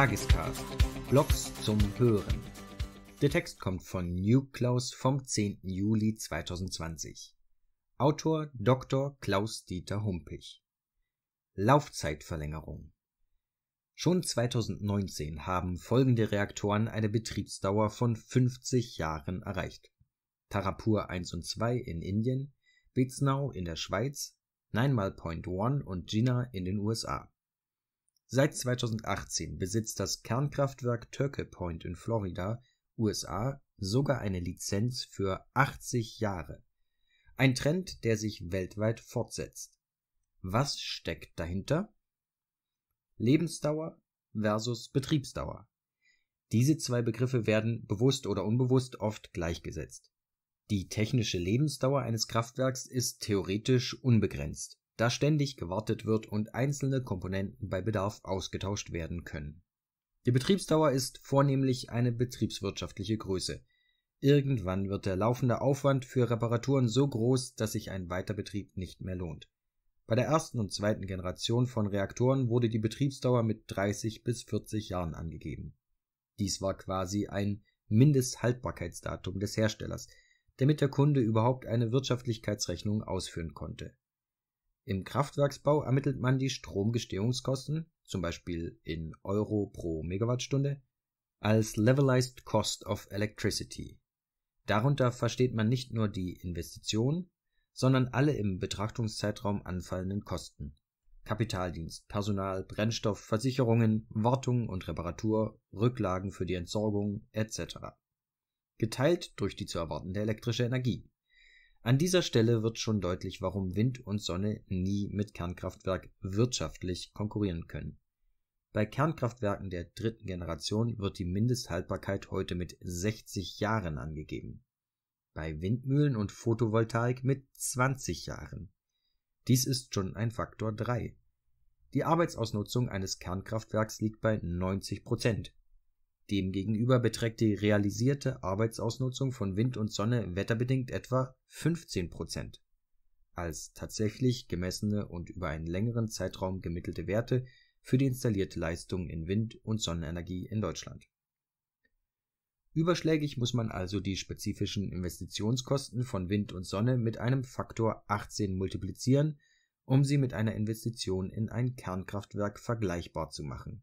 Tagescast. Blogs zum Hören. Der Text kommt von New Klaus vom 10. Juli 2020. Autor Dr. Klaus-Dieter Humpich. Laufzeitverlängerung. Schon 2019 haben folgende Reaktoren eine Betriebsdauer von 50 Jahren erreicht. Tarapur 1 und 2 in Indien, Beznau in der Schweiz, Ninemal Point One und Gina in den USA. Seit 2018 besitzt das Kernkraftwerk Turkey Point in Florida, USA, sogar eine Lizenz für 80 Jahre. Ein Trend, der sich weltweit fortsetzt. Was steckt dahinter? Lebensdauer versus Betriebsdauer. Diese zwei Begriffe werden bewusst oder unbewusst oft gleichgesetzt. Die technische Lebensdauer eines Kraftwerks ist theoretisch unbegrenzt da ständig gewartet wird und einzelne Komponenten bei Bedarf ausgetauscht werden können. Die Betriebsdauer ist vornehmlich eine betriebswirtschaftliche Größe. Irgendwann wird der laufende Aufwand für Reparaturen so groß, dass sich ein Weiterbetrieb nicht mehr lohnt. Bei der ersten und zweiten Generation von Reaktoren wurde die Betriebsdauer mit 30 bis 40 Jahren angegeben. Dies war quasi ein Mindesthaltbarkeitsdatum des Herstellers, damit der Kunde überhaupt eine Wirtschaftlichkeitsrechnung ausführen konnte im Kraftwerksbau ermittelt man die Stromgestehungskosten, zum Beispiel in Euro pro Megawattstunde, als Levelized Cost of Electricity. Darunter versteht man nicht nur die Investition, sondern alle im Betrachtungszeitraum anfallenden Kosten. Kapitaldienst, Personal, Brennstoff, Versicherungen, Wartung und Reparatur, Rücklagen für die Entsorgung etc. Geteilt durch die zu erwartende elektrische Energie. An dieser Stelle wird schon deutlich, warum Wind und Sonne nie mit Kernkraftwerk wirtschaftlich konkurrieren können. Bei Kernkraftwerken der dritten Generation wird die Mindesthaltbarkeit heute mit 60 Jahren angegeben. Bei Windmühlen und Photovoltaik mit 20 Jahren. Dies ist schon ein Faktor 3. Die Arbeitsausnutzung eines Kernkraftwerks liegt bei 90 Prozent. Demgegenüber beträgt die realisierte Arbeitsausnutzung von Wind und Sonne wetterbedingt etwa 15 Prozent. Als tatsächlich gemessene und über einen längeren Zeitraum gemittelte Werte für die installierte Leistung in Wind- und Sonnenenergie in Deutschland. Überschlägig muss man also die spezifischen Investitionskosten von Wind und Sonne mit einem Faktor 18 multiplizieren, um sie mit einer Investition in ein Kernkraftwerk vergleichbar zu machen.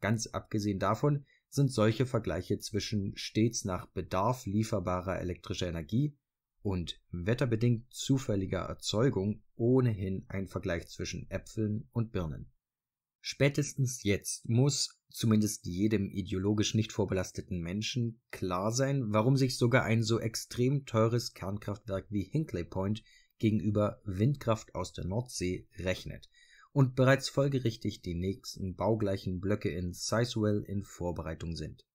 Ganz abgesehen davon, sind solche Vergleiche zwischen stets nach Bedarf lieferbarer elektrischer Energie und wetterbedingt zufälliger Erzeugung ohnehin ein Vergleich zwischen Äpfeln und Birnen. Spätestens jetzt muss zumindest jedem ideologisch nicht vorbelasteten Menschen klar sein, warum sich sogar ein so extrem teures Kernkraftwerk wie Hinkley Point gegenüber Windkraft aus der Nordsee rechnet und bereits folgerichtig die nächsten baugleichen Blöcke in Sizewell in Vorbereitung sind.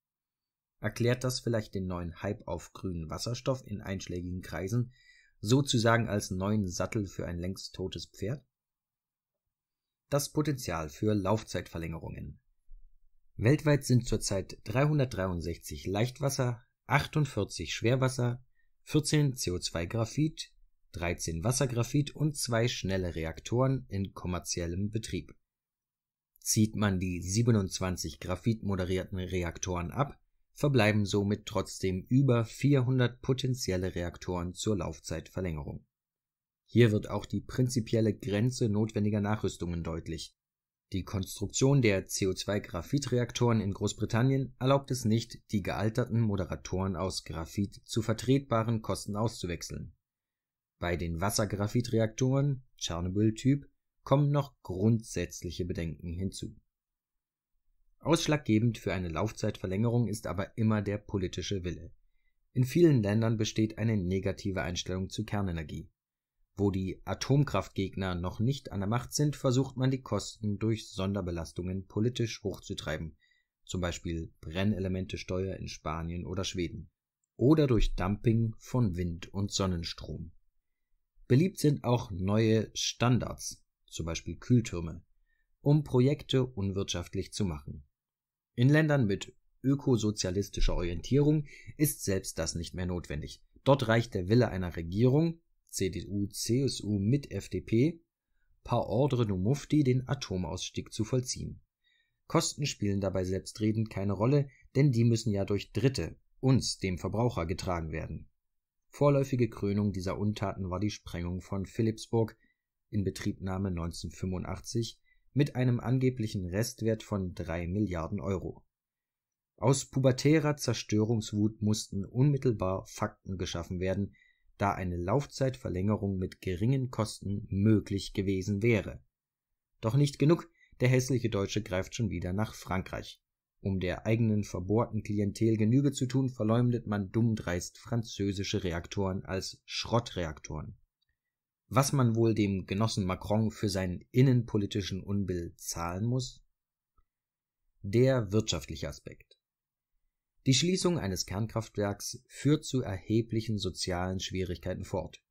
Erklärt das vielleicht den neuen Hype auf grünen Wasserstoff in einschlägigen Kreisen, sozusagen als neuen Sattel für ein längst totes Pferd? Das Potenzial für Laufzeitverlängerungen. Weltweit sind zurzeit 363 Leichtwasser, 48 Schwerwasser, 14 CO2-Graphit, 13 Wassergraphit und zwei schnelle Reaktoren in kommerziellem Betrieb. Zieht man die 27 Graphit moderierten Reaktoren ab, verbleiben somit trotzdem über 400 potenzielle Reaktoren zur Laufzeitverlängerung. Hier wird auch die prinzipielle Grenze notwendiger Nachrüstungen deutlich. Die Konstruktion der co 2 reaktoren in Großbritannien erlaubt es nicht, die gealterten Moderatoren aus Graphit zu vertretbaren Kosten auszuwechseln. Bei den Wassergraphitreaktoren Tschernobyl-Typ kommen noch grundsätzliche Bedenken hinzu. Ausschlaggebend für eine Laufzeitverlängerung ist aber immer der politische Wille. In vielen Ländern besteht eine negative Einstellung zu Kernenergie. Wo die Atomkraftgegner noch nicht an der Macht sind, versucht man die Kosten durch Sonderbelastungen politisch hochzutreiben, zum Beispiel Brennelementesteuer in Spanien oder Schweden, oder durch Dumping von Wind- und Sonnenstrom. Beliebt sind auch neue Standards, zum Beispiel Kühltürme, um Projekte unwirtschaftlich zu machen. In Ländern mit ökosozialistischer Orientierung ist selbst das nicht mehr notwendig. Dort reicht der Wille einer Regierung, CDU, CSU mit FDP, par ordre du Mufti den Atomausstieg zu vollziehen. Kosten spielen dabei selbstredend keine Rolle, denn die müssen ja durch Dritte, uns, dem Verbraucher, getragen werden. Vorläufige Krönung dieser Untaten war die Sprengung von Philipsburg in Betriebnahme 1985) mit einem angeblichen Restwert von drei Milliarden Euro. Aus pubertärer Zerstörungswut mussten unmittelbar Fakten geschaffen werden, da eine Laufzeitverlängerung mit geringen Kosten möglich gewesen wäre. Doch nicht genug, der hässliche Deutsche greift schon wieder nach Frankreich um der eigenen verbohrten Klientel Genüge zu tun, verleumdet man dummdreist französische Reaktoren als Schrottreaktoren. Was man wohl dem Genossen Macron für seinen innenpolitischen Unbill zahlen muss? Der wirtschaftliche Aspekt. Die Schließung eines Kernkraftwerks führt zu erheblichen sozialen Schwierigkeiten fort.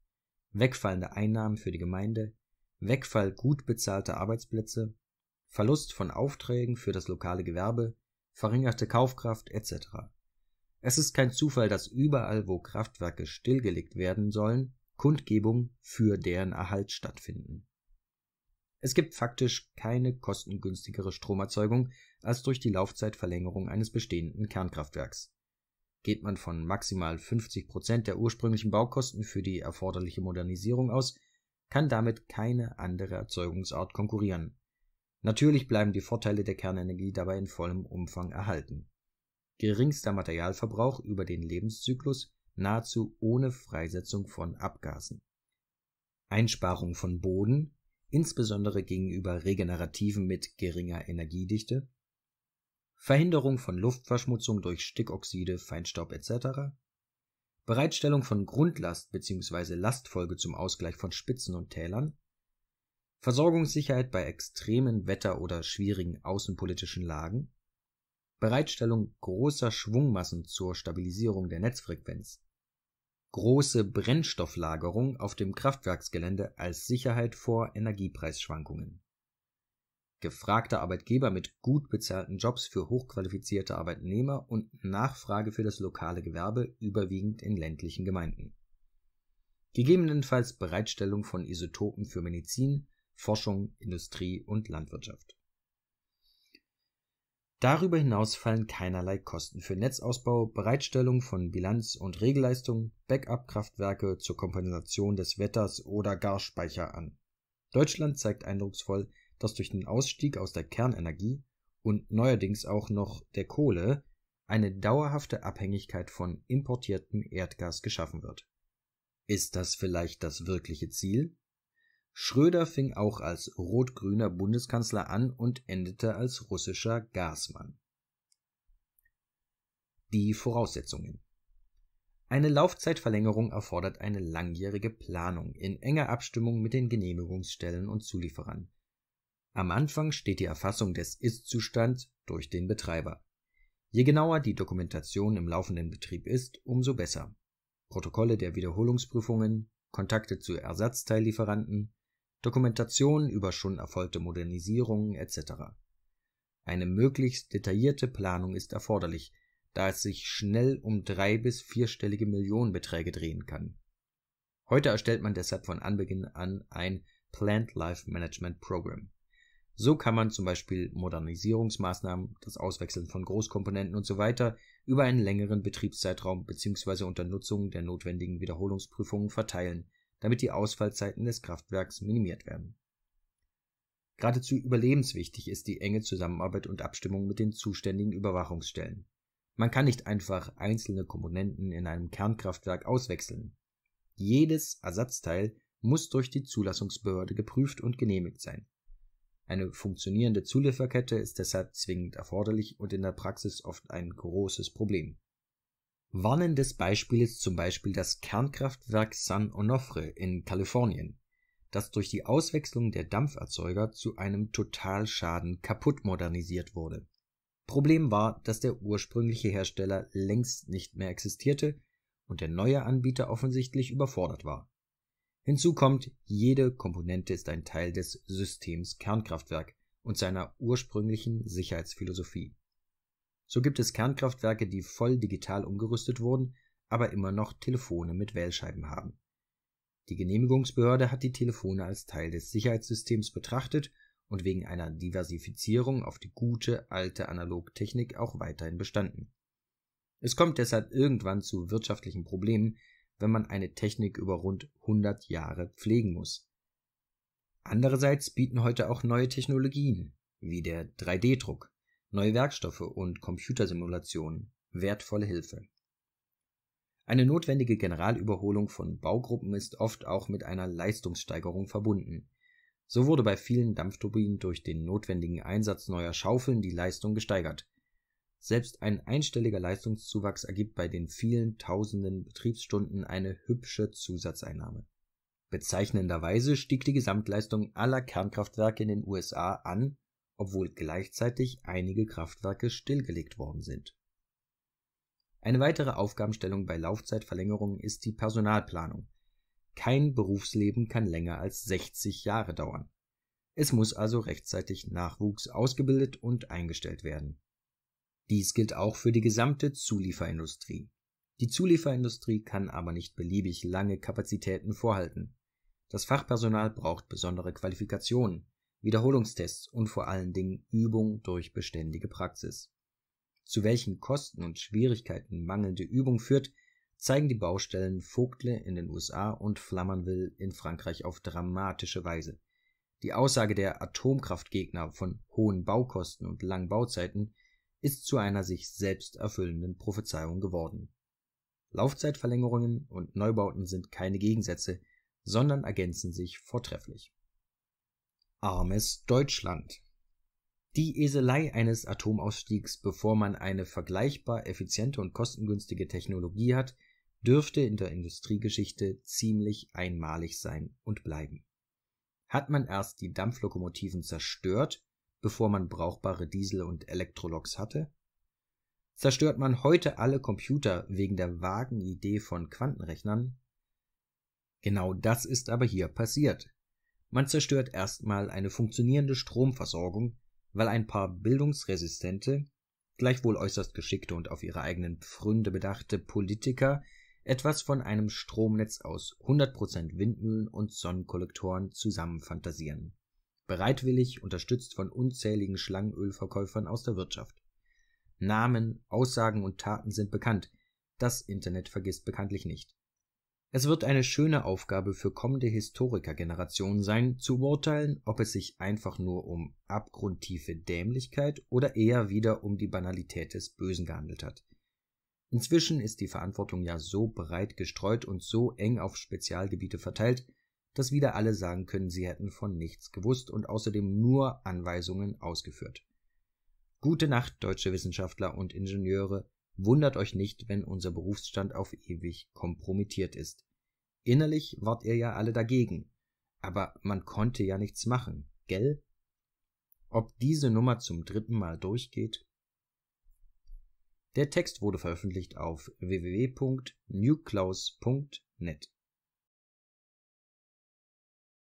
Wegfallende Einnahmen für die Gemeinde, Wegfall gut bezahlter Arbeitsplätze, Verlust von Aufträgen für das lokale Gewerbe, verringerte Kaufkraft etc. Es ist kein Zufall, dass überall, wo Kraftwerke stillgelegt werden sollen, Kundgebungen für deren Erhalt stattfinden. Es gibt faktisch keine kostengünstigere Stromerzeugung als durch die Laufzeitverlängerung eines bestehenden Kernkraftwerks. Geht man von maximal 50 Prozent der ursprünglichen Baukosten für die erforderliche Modernisierung aus, kann damit keine andere Erzeugungsart konkurrieren. Natürlich bleiben die Vorteile der Kernenergie dabei in vollem Umfang erhalten. Geringster Materialverbrauch über den Lebenszyklus, nahezu ohne Freisetzung von Abgasen. Einsparung von Boden, insbesondere gegenüber Regenerativen mit geringer Energiedichte. Verhinderung von Luftverschmutzung durch Stickoxide, Feinstaub etc. Bereitstellung von Grundlast bzw. Lastfolge zum Ausgleich von Spitzen und Tälern Versorgungssicherheit bei extremen Wetter- oder schwierigen außenpolitischen Lagen, Bereitstellung großer Schwungmassen zur Stabilisierung der Netzfrequenz, große Brennstofflagerung auf dem Kraftwerksgelände als Sicherheit vor Energiepreisschwankungen. Gefragte Arbeitgeber mit gut bezahlten Jobs für hochqualifizierte Arbeitnehmer und Nachfrage für das lokale Gewerbe überwiegend in ländlichen Gemeinden. Gegebenenfalls Bereitstellung von Isotopen für Medizin, Forschung, Industrie und Landwirtschaft. Darüber hinaus fallen keinerlei Kosten für Netzausbau, Bereitstellung von Bilanz- und Regelleistung, Backup-Kraftwerke zur Kompensation des Wetters oder gar Speicher an. Deutschland zeigt eindrucksvoll, dass durch den Ausstieg aus der Kernenergie und neuerdings auch noch der Kohle eine dauerhafte Abhängigkeit von importiertem Erdgas geschaffen wird. Ist das vielleicht das wirkliche Ziel? Schröder fing auch als rot-grüner Bundeskanzler an und endete als russischer Gasmann. Die Voraussetzungen Eine Laufzeitverlängerung erfordert eine langjährige Planung in enger Abstimmung mit den Genehmigungsstellen und Zulieferern. Am Anfang steht die Erfassung des Ist-Zustands durch den Betreiber. Je genauer die Dokumentation im laufenden Betrieb ist, umso besser. Protokolle der Wiederholungsprüfungen, Kontakte zu Ersatzteillieferanten, Dokumentation über schon erfolgte Modernisierungen etc. Eine möglichst detaillierte Planung ist erforderlich, da es sich schnell um drei- bis vierstellige Millionenbeträge drehen kann. Heute erstellt man deshalb von Anbeginn an ein Plant Life Management Program. So kann man zum Beispiel Modernisierungsmaßnahmen, das Auswechseln von Großkomponenten usw. So über einen längeren Betriebszeitraum bzw. unter Nutzung der notwendigen Wiederholungsprüfungen verteilen damit die Ausfallzeiten des Kraftwerks minimiert werden. Geradezu überlebenswichtig ist die enge Zusammenarbeit und Abstimmung mit den zuständigen Überwachungsstellen. Man kann nicht einfach einzelne Komponenten in einem Kernkraftwerk auswechseln. Jedes Ersatzteil muss durch die Zulassungsbehörde geprüft und genehmigt sein. Eine funktionierende Zulieferkette ist deshalb zwingend erforderlich und in der Praxis oft ein großes Problem. Warnendes Beispiel ist zum Beispiel das Kernkraftwerk San Onofre in Kalifornien, das durch die Auswechslung der Dampferzeuger zu einem Totalschaden kaputt modernisiert wurde. Problem war, dass der ursprüngliche Hersteller längst nicht mehr existierte und der neue Anbieter offensichtlich überfordert war. Hinzu kommt, jede Komponente ist ein Teil des Systems Kernkraftwerk und seiner ursprünglichen Sicherheitsphilosophie. So gibt es Kernkraftwerke, die voll digital umgerüstet wurden, aber immer noch Telefone mit Wählscheiben haben. Die Genehmigungsbehörde hat die Telefone als Teil des Sicherheitssystems betrachtet und wegen einer Diversifizierung auf die gute alte Analogtechnik auch weiterhin bestanden. Es kommt deshalb irgendwann zu wirtschaftlichen Problemen, wenn man eine Technik über rund 100 Jahre pflegen muss. Andererseits bieten heute auch neue Technologien, wie der 3D-Druck, neue Werkstoffe und Computersimulationen wertvolle Hilfe. Eine notwendige Generalüberholung von Baugruppen ist oft auch mit einer Leistungssteigerung verbunden. So wurde bei vielen Dampfturbinen durch den notwendigen Einsatz neuer Schaufeln die Leistung gesteigert. Selbst ein einstelliger Leistungszuwachs ergibt bei den vielen tausenden Betriebsstunden eine hübsche Zusatzeinnahme. Bezeichnenderweise stieg die Gesamtleistung aller Kernkraftwerke in den USA an obwohl gleichzeitig einige Kraftwerke stillgelegt worden sind. Eine weitere Aufgabenstellung bei Laufzeitverlängerungen ist die Personalplanung. Kein Berufsleben kann länger als 60 Jahre dauern. Es muss also rechtzeitig Nachwuchs ausgebildet und eingestellt werden. Dies gilt auch für die gesamte Zulieferindustrie. Die Zulieferindustrie kann aber nicht beliebig lange Kapazitäten vorhalten. Das Fachpersonal braucht besondere Qualifikationen, Wiederholungstests und vor allen Dingen Übung durch beständige Praxis. Zu welchen Kosten und Schwierigkeiten mangelnde Übung führt, zeigen die Baustellen Vogtle in den USA und Flamanville in Frankreich auf dramatische Weise. Die Aussage der Atomkraftgegner von hohen Baukosten und langen Bauzeiten ist zu einer sich selbst erfüllenden Prophezeiung geworden. Laufzeitverlängerungen und Neubauten sind keine Gegensätze, sondern ergänzen sich vortrefflich armes Deutschland. Die Eselei eines Atomausstiegs, bevor man eine vergleichbar effiziente und kostengünstige Technologie hat, dürfte in der Industriegeschichte ziemlich einmalig sein und bleiben. Hat man erst die Dampflokomotiven zerstört, bevor man brauchbare Diesel- und Elektroloks hatte? Zerstört man heute alle Computer wegen der vagen Idee von Quantenrechnern? Genau das ist aber hier passiert. Man zerstört erstmal eine funktionierende Stromversorgung, weil ein paar bildungsresistente, gleichwohl äußerst geschickte und auf ihre eigenen Pfründe bedachte Politiker etwas von einem Stromnetz aus 100% Windmühlen und Sonnenkollektoren zusammenfantasieren. Bereitwillig unterstützt von unzähligen Schlangenölverkäufern aus der Wirtschaft. Namen, Aussagen und Taten sind bekannt. Das Internet vergisst bekanntlich nicht. Es wird eine schöne Aufgabe für kommende Historikergenerationen sein, zu beurteilen, ob es sich einfach nur um abgrundtiefe Dämlichkeit oder eher wieder um die Banalität des Bösen gehandelt hat. Inzwischen ist die Verantwortung ja so breit gestreut und so eng auf Spezialgebiete verteilt, dass wieder alle sagen können, sie hätten von nichts gewusst und außerdem nur Anweisungen ausgeführt. Gute Nacht, deutsche Wissenschaftler und Ingenieure, Wundert euch nicht, wenn unser Berufsstand auf ewig kompromittiert ist. Innerlich wart ihr ja alle dagegen, aber man konnte ja nichts machen, gell? Ob diese Nummer zum dritten Mal durchgeht? Der Text wurde veröffentlicht auf www.newklaus.net.